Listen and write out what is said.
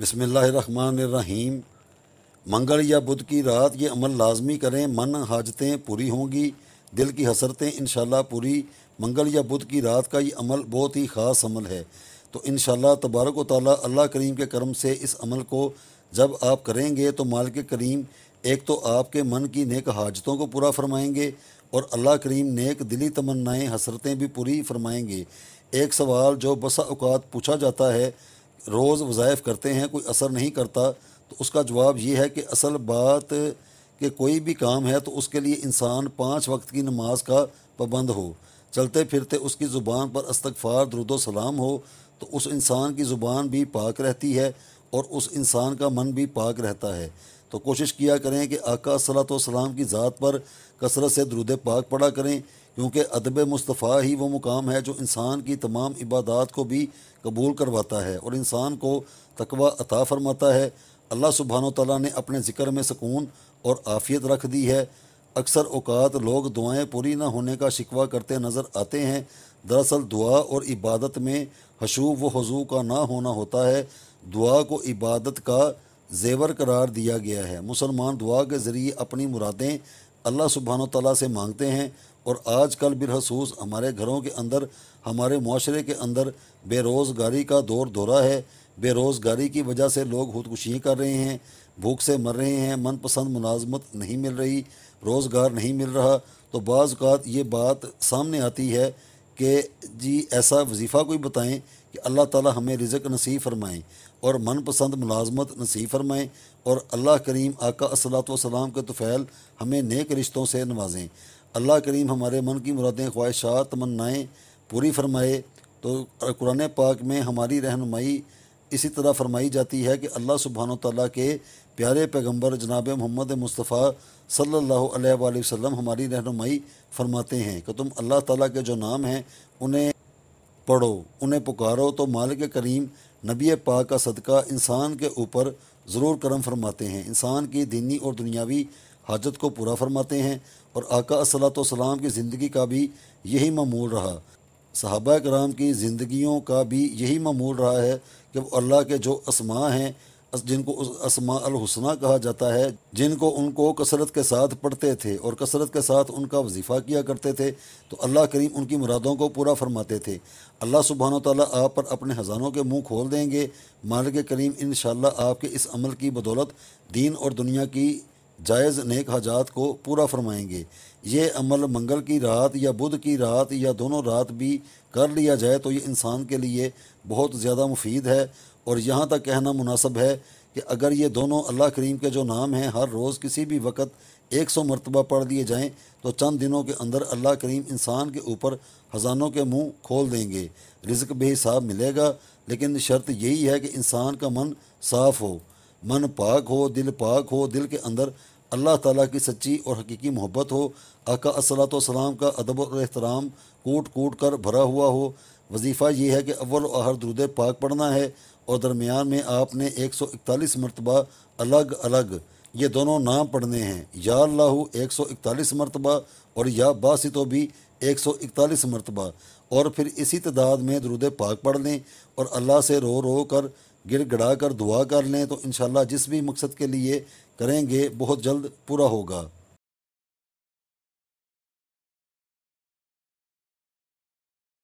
बसमीम मंगल या बुध की रात ये अमल लाजमी करें मन हाजतें पूरी होंगी दिल की हसरतें इन पूरी मंगल या बुध की रात का ये अमल बहुत ही ख़ास अमल है तो इन तबारक ताली अल्लाह करीम के करम से इस अमल को जब आप करेंगे तो मालिक करीम एक तो आपके मन की नेक हाजतों को पूरा फरमाएंगे और अल्लाह करीम नेक दिली तमन्नाएं हसरतें भी पूरी फरमाएंगे एक सवाल जो बसा अवत पूछा जाता है रोज़ वज़ायफ़ करते हैं कोई असर नहीं करता तो उसका जवाब ये है कि असल बात के कोई भी काम है तो उसके लिए इंसान पाँच वक्त की नमाज का पाबंद हो चलते फिरते उसकी ज़ुबान पर अस्तगफ़ार दरुद सलाम हो तो उस इंसान की ज़ुबान भी पाक रहती है और उस इंसान का मन भी पाक रहता है तो कोशिश किया करें कि आका सलात सलाम की ज़ात पर कसरत से दरुद पाक पढ़ा करें क्योंकि अदब मुस्तफ़ा ही वो मुकाम है जो इंसान की तमाम इबादत को भी कबूल करवाता है और इंसान को तकवा अता फरमाता है अल्लाह सुबहान तला ने अपने ज़िक्र में सकून और आफ़ियत रख दी है अक्सर अवकात लोग दुआएँ पूरी ना होने का शिकवा करते नज़र आते हैं दरअसल दुआ और इबादत में हशूब व हजू का ना होना होता है दुआ को इबादत का जेवर करार दिया गया है मुसलमान दुआ के ज़रिए अपनी मुरादें अल्लाह सुबहान तला से मांगते हैं और आज कल बिलखसूस हमारे घरों के अंदर हमारे माशरे के अंदर बेरोज़गारी का दौर दौरा है बेरोज़गारी की वजह से लोग खुदकुशी कर रहे हैं भूख से मर रहे हैं मनपसंद मुलाजमत नहीं मिल रही रोज़गार नहीं मिल रहा तो बाज़ात ये बात सामने आती है कि जी ऐसा वजीफ़ा कोई बताएं कि अल्लाह ताला हमें रिज़क नसीब फरमाएँ और मनपसंद मुलाजमत नसीब फरमाएँ और अल्लाह करीम आका असलातम के तुफ़ैल हमें नेक रिश्तों से नवाजें अल्लाह करीम हमारे मन की मुरादें ख्वाहिशात तमन्नाएँ पूरी फरमाए तो कुरान पाक में हमारी रहनमाई इसी तरह फरमाई जाती है कि अल्लाह सुबहान तला के प्यारे पैगंबर जनाब मोहम्मद मुस्तफ़ा सल्लल्लाहु अलैहि वसल्लम हमारी रहनुमाई फरमाते हैं कि तुम अल्लाह ताला के जो नाम हैं उन्हें पढ़ो उन्हें पुकारो तो मालिक करीम नबी पाक का सदका इंसान के ऊपर ज़रूर करम फरमाते हैं इंसान की दीनी और दुनियावी हाजत को पूरा फरमाते हैं और आका सलाम की ज़िंदगी का भी यही मामूल रहा सहाबा कराम की ज़िंदगियों का भी यही मामूल रहा है कि वो अल्लाह के जो असमा हैं जिनको असमा अल हुसना कहा जाता है जिनको उनको कसरत के साथ पढ़ते थे और कसरत के साथ उनका वजीफ़ा किया करते थे तो अल्लाह करीम उनकी मुरादों को पूरा फरमाते थे अल्लाह सुबहान तला आप पर अपने हज़ानों के मुँह खोल देंगे मालिक करीम इन शाह आपके इस अमल की बदौलत दीन और दुनिया की जायज़ नेक हजात को पूरा फरमाएंगे ये अमल मंगल की रात या बुध की रात या दोनों रात भी कर लिया जाए तो ये इंसान के लिए बहुत ज़्यादा मुफीद है और यहाँ तक कहना मुनासब है कि अगर ये दोनों अल्लाह करीम के जो नाम हैं हर रोज़ किसी भी वक्त एक सौ मरतबा पढ़ दिए जाएँ तो चंद दिनों के अंदर अल्लाह करीम इंसान के ऊपर हजानों के मुँह खोल देंगे रिज्क बेहिसाब मिलेगा लेकिन शर्त यही है कि इंसान का मन साफ़ हो मन पाक हो दिल पाक हो दिल के अंदर अल्लाह ताला की सच्ची और हकीकी मोहब्बत हो आका असलात सलाम का अदब और एहतराम कूट कूट कर भरा हुआ हो वजीफ़ा ये है कि अव्वल अहर दरुद पाक पढ़ना है और दरमियान में आपने एक सौ इकतालीस मरतबा अलग अलग ये दोनों नाम पढ़ने हैं या अल्लाह एक सौ इकतालीस मरतबा और या तो भी एक सौ इकतालीस मरतबा और फिर इसी तदाद में दरुद पाक पढ़ लें और अल्लाह से रो रो कर गिर गड़ा कर दुआ कर लें तो इन जिस भी मकसद के लिए करेंगे बहुत जल्द पूरा होगा